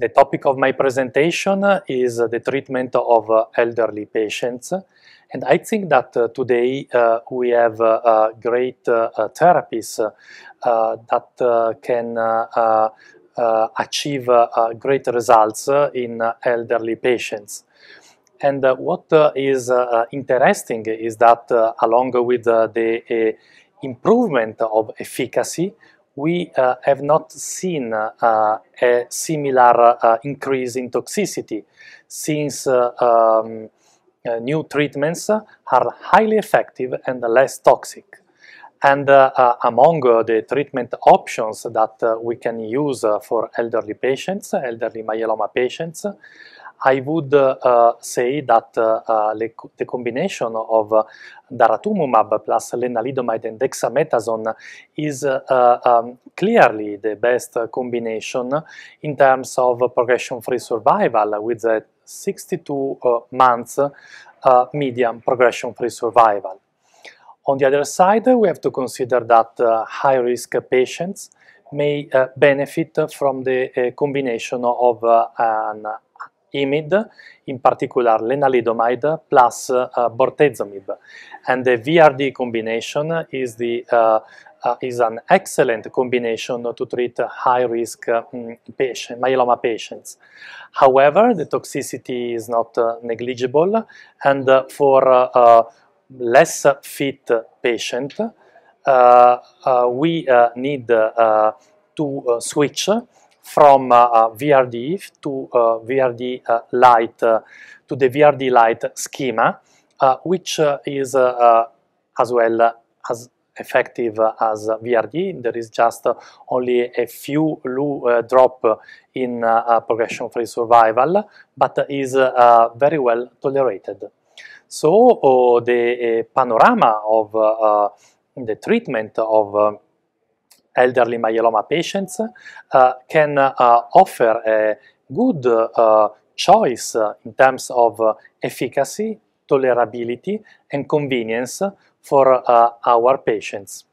The topic of my presentation is the treatment of uh, elderly patients. And I think that uh, today uh, we have uh, great therapies that can achieve great results uh, in uh, elderly patients. And what is interesting is that along with the improvement of efficacy, we uh, have not seen uh, a similar uh, increase in toxicity since uh, um, uh, new treatments are highly effective and less toxic. And uh, among the treatment options that we can use for elderly patients, elderly myeloma patients, I would uh, say that uh, the combination of uh, daratumumab plus lenalidomide and dexamethasone is um, clearly the best combination in terms of progression-free survival with a 62 uh, months uh, median progression-free survival. On the other side, we have to consider that uh, high-risk patients may benefit from the combination of an imid, in particular lenalidomide plus uh, bortezomib. And the VRD combination is, the, uh, uh, is an excellent combination to treat high-risk um, patient, myeloma patients. However, the toxicity is not uh, negligible, and uh, for uh, less fit patient, we need to switch from uh, uh, VRD to uh, VRD light to the VRD light schema, which is as well as effective as VRD. There is just only a few low drop in progression-free survival, but is very well tolerated. So oh, the panorama of the treatment of um, elderly myeloma patients uh, can uh, offer a good uh, choice in terms of efficacy, tolerability, and convenience for our patients.